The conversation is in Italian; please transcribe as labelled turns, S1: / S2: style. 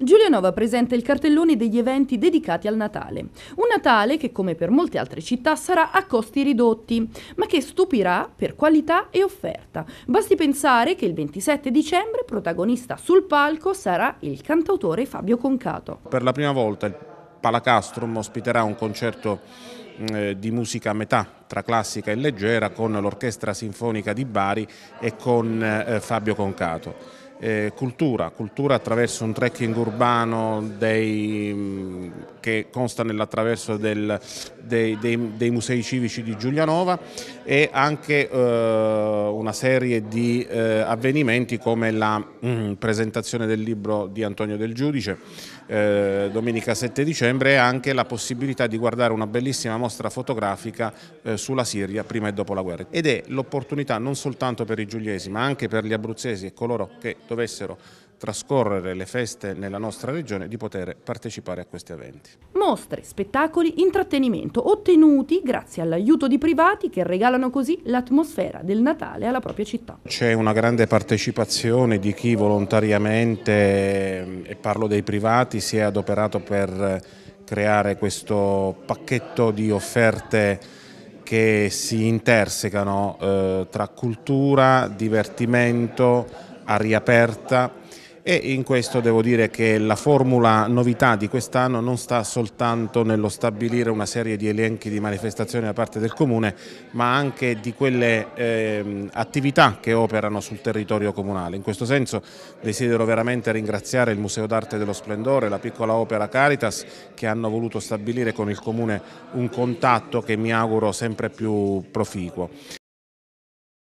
S1: Giulianova presenta il cartellone degli eventi dedicati al Natale. Un Natale che, come per molte altre città, sarà a costi ridotti, ma che stupirà per qualità e offerta. Basti pensare che il 27 dicembre protagonista sul palco sarà il cantautore Fabio Concato.
S2: Per la prima volta il Palacastrum ospiterà un concerto mm, eh, di musica a metà tra classica e leggera con l'Orchestra Sinfonica di Bari e con eh, Fabio Concato eh, cultura, cultura attraverso un trekking urbano dei, mm, che consta nell'attraverso del, dei, dei, dei, musei civici di Giulianova e anche eh, una serie di eh, avvenimenti come la mh, mm, presentazione del libro di Antonio Del Giudice eh, domenica 7 dicembre e anche la possibilità di guardare una bellissima mostra fotografica eh, sulla Siria prima e dopo la guerra ed è l'opportunità non soltanto per i giuliesi ma anche per gli abruzzesi e coloro che dovessero trascorrere le feste nella nostra regione di poter partecipare a questi eventi.
S1: Mostre, spettacoli, intrattenimento ottenuti grazie all'aiuto di privati che regalano così l'atmosfera del Natale alla propria città.
S2: C'è una grande partecipazione di chi volontariamente, e parlo dei privati, si è adoperato per creare questo pacchetto di offerte che si intersecano eh, tra cultura, divertimento, aria aperta e in questo devo dire che la formula novità di quest'anno non sta soltanto nello stabilire una serie di elenchi di manifestazioni da parte del Comune ma anche di quelle eh, attività che operano sul territorio comunale. In questo senso desidero veramente ringraziare il Museo d'Arte dello Splendore e la piccola opera Caritas che hanno voluto stabilire con il Comune un contatto che mi auguro sempre più proficuo.